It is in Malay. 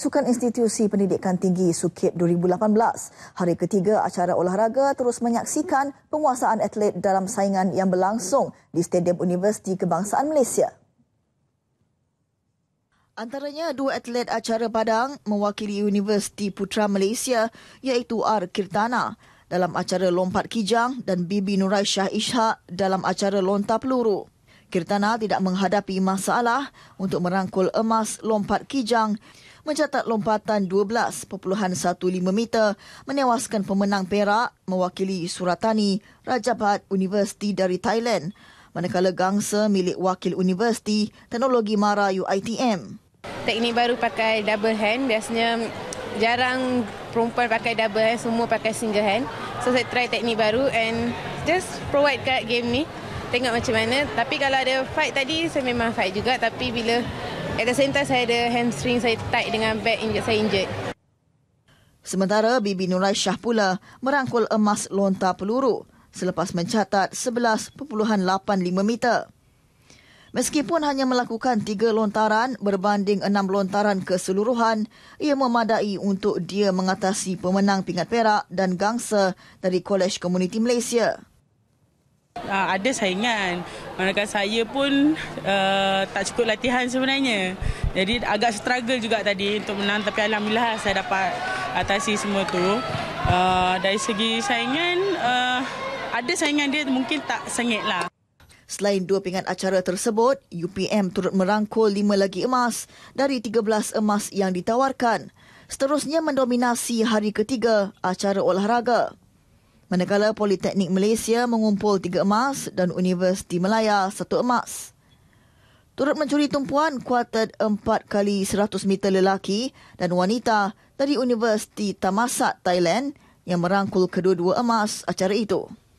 Sukan Institusi Pendidikan Tinggi Sukip 2018. Hari ketiga acara olahraga terus menyaksikan penguasaan atlet dalam saingan yang berlangsung di Stadium Universiti Kebangsaan Malaysia. Antaranya dua atlet acara Padang mewakili Universiti Putra Malaysia iaitu R. Kirtana dalam acara lompat kijang dan Bibi Nuraisyah Ishak dalam acara lontar peluru. Kirtana tidak menghadapi masalah untuk merangkul emas lompat kijang mencatat lompatan 12.15 meter menewaskan pemenang Perak mewakili Suratani Rajabhat Universiti dari Thailand manakala gangsa milik wakil universiti teknologi Mara UiTM. Teknik baru pakai double hand biasanya jarang perempuan pakai double hand semua pakai single hand. So saya try teknik baru and just provide kat game ni tengok macam mana. Tapi kalau ada fight tadi saya memang fight juga tapi bila At the same time, saya ada hamstring saya tight dengan back injek, saya injek. Sementara Bibi Nurai Shah pula merangkul emas lontar peluru selepas mencatat 11.85 meter. Meskipun hanya melakukan tiga lontaran berbanding enam lontaran keseluruhan, ia memadai untuk dia mengatasi pemenang pingat perak dan gangsa dari Kolej Komuniti Malaysia. Uh, ada saingan. Manakala saya pun uh, tak cukup latihan sebenarnya. Jadi agak struggle juga tadi untuk menang tapi alhamdulillah saya dapat atasi semua tu. Uh, dari segi saingan uh, ada saingan dia mungkin tak sengit lah. Selain dua pingat acara tersebut, UPM turut merangkul lima lagi emas dari 13 emas yang ditawarkan. Seterusnya mendominasi hari ketiga acara olahraga manakala Politeknik Malaysia mengumpul tiga emas dan Universiti Melaya satu emas. Turut mencuri tumpuan kuartet empat kali seratus meter lelaki dan wanita dari Universiti Tamasat Thailand yang merangkul kedua-dua emas acara itu.